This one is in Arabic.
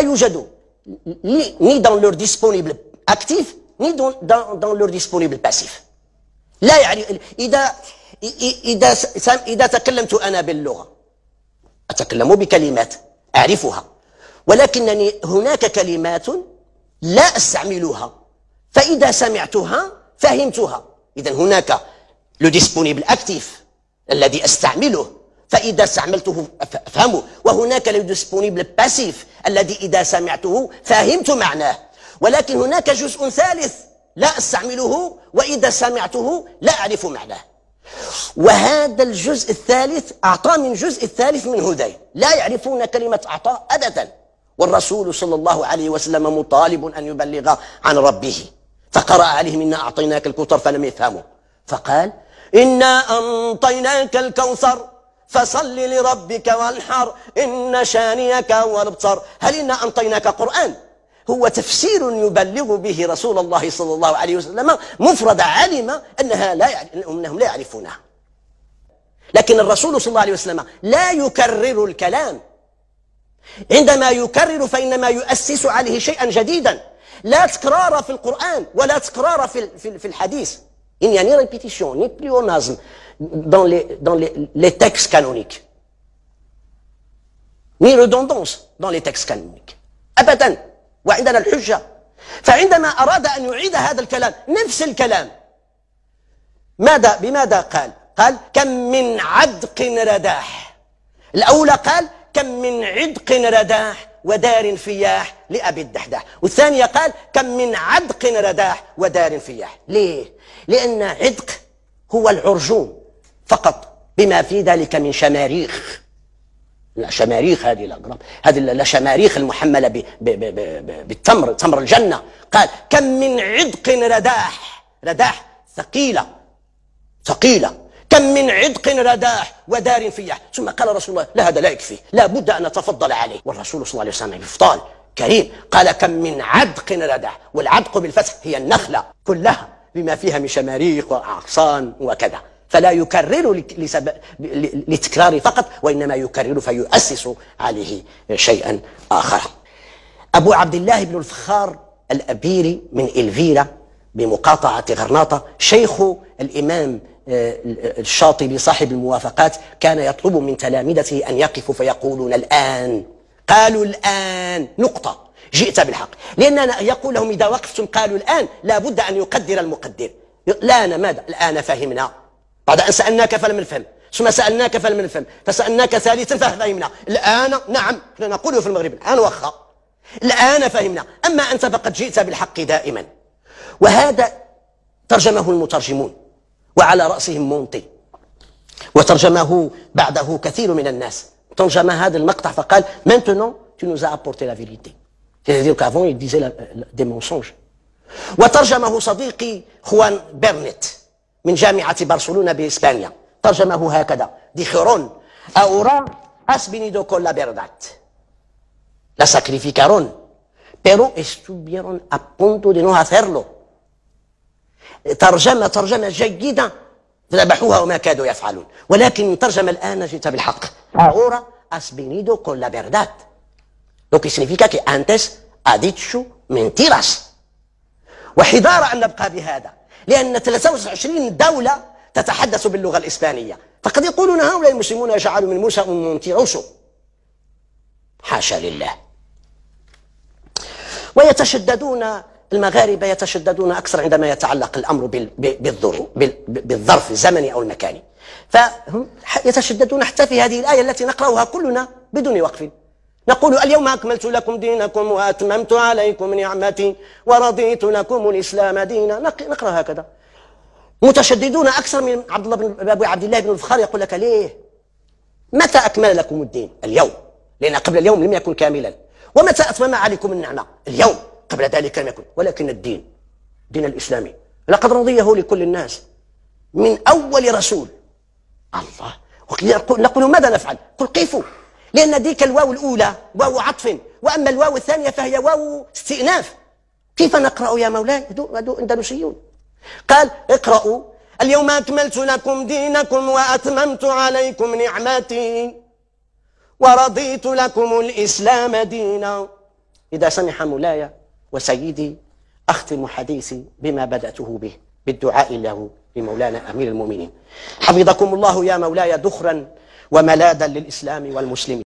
يوجد ني دون لور ديسبونيبل اكتيف ني دون دون لور ديسبونيبل باسيف لا يعني إذا إذا إذا تكلمت أنا باللغة أتكلم بكلمات أعرفها ولكنني هناك كلمات لا أستعملها فإذا سمعتها فهمتها إذا هناك لو ديسبونيبل أكتيف الذي أستعمله فإذا استعملته أفهمه وهناك ديسبونيبل باسيف الذي إذا سمعته فهمت معناه ولكن هناك جزء ثالث لا أستعمله وإذا سمعته لا أعرف معناه وهذا الجزء الثالث أعطى من جزء الثالث من هذين لا يعرفون كلمة أعطاء أبدا والرسول صلى الله عليه وسلم مطالب أن يبلغ عن ربه فقرأ عليهم إنا أعطيناك الكوثر فلم يفهموا فقال إنا أنطيناك الكوثر فصل لربك وانحر إن شانيك هو هل إنا أنطيناك قرآن هو تفسير يبلغ به رسول الله صلى الله عليه وسلم مفرد علم أنها لا أنهم لا يعرفونها لكن الرسول صلى الله عليه وسلم لا يكرر الكلام عندما يكرر فإنما يؤسس عليه شيئا جديدا لا تكرار في القرآن ولا تكرار في الحديث Il n'y a ni répétition, ni pléonasme dans les, dans les, les textes canoniques. ni redondance dans les textes canoniques ابدا وعندنا الحجه فعندما اراد ان يعيد هذا الكلام نفس الكلام ماذا بماذا قال قال كم من عدق رداح الاولى قال كم من عدق رداح ودار فياح لأبي الدحداح والثانية قال كم من عدق رداح ودار فياح ليه؟ لأن عدق هو العرجون فقط بما في ذلك من شماريخ لا شماريخ هذه الأقرب هذه الشماريخ المحملة بـ بـ بـ بـ بالتمر تمر الجنة قال كم من عدق رداح رداح ثقيلة ثقيلة كم من عدق رداح ودار فياح ثم قال رسول الله لا هذا لا يكفي لا بد أن نتفضل عليه والرسول صلى الله عليه وسلم يفطال كريم قال كم من عدق ردع والعدق بالفتح هي النخلة كلها بما فيها من شماريق وأغصان وكذا فلا يكرر لسبب لتكرار فقط وإنما يكرر فيؤسس عليه شيئا آخر أبو عبد الله بن الفخار الأبيري من إلفيرا بمقاطعة غرناطة شيخ الإمام آه، الشاطبي صاحب الموافقات كان يطلب من تلامذته أن يقفوا فيقولون الآن قالوا الآن نقطة جئت بالحق لأن يقول لهم إذا وقفتم قالوا الآن لابد أن يقدر المقدر لا أنا ماذا الآن فهمنا بعد أن سألناك فلم نفهم ثم سألناك فلم نفهم فسألناك ثالثا فهمنا الآن نعم كنا نقوله في المغرب الآن وخا الآن فهمنا أما أنت فقد جئت بالحق دائما وهذا ترجمه المترجمون وعلى رأسهم مونتي وترجمه بعده كثير من الناس Benjamin هذا المقطع فقال maintenant tu nous as apporté la vérité c'est-à-dire qu'avant il disait la, la, des mensonges وترجمه صديقي خوان بيرنت من جامعة برشلونة بإسبانيا ترجمه هكذا dijeron ahora has venido con la verdad la sacrificaron pero estuvieron a punto de no hacerlo ترجمة ترجمة جيدة ذبحوها وما كادوا يفعلون ولكن ترجمة الآن جئت بالحق Ahora has venido con la verdad. Lo que significa que antes ha dicho mentiras. وحذار أن نبقى بهذا لأن 23 دولة تتحدث باللغة الإسبانية فقد يقولون هؤلاء المسلمون يجعلوا من موسى أمنتي تيروسو حاشا لله ويتشددون المغاربة يتشددون أكثر عندما يتعلق الأمر بالظرف الزمني أو المكاني فهم يتشددون حتى في هذه الآية التي نقرأها كلنا بدون وقف نقول اليوم أكملت لكم دينكم وأتممت عليكم نعمتي ورضيت لكم الإسلام دينا نقرأ هكذا متشددون أكثر من عبد الله بن أبو عبد الله بن الفخار يقول لك ليه متى أكمل لكم الدين اليوم لأن قبل اليوم لم يكن كاملا ومتى أتمم عليكم النعمة اليوم قبل ذلك لم يكن ولكن الدين الدين الإسلامي لقد رضيه لكل الناس من أول رسول الله نقول ماذا نفعل قل قفوا لأن ديك الواو الأولى واو عطف وأما الواو الثانية فهي واو استئناف كيف نقرأ يا مولاي هدو أندلسيون قال اقرأوا اليوم أكملت لكم دينكم وأتممت عليكم نعمتي ورضيت لكم الإسلام دينا إذا سمح مولاي وسيدي أختم حديثي بما بدأته به بالدعاء له لمولانا أمير المؤمنين حفظكم الله يا مولاي دخرا وملاذا للإسلام والمسلمين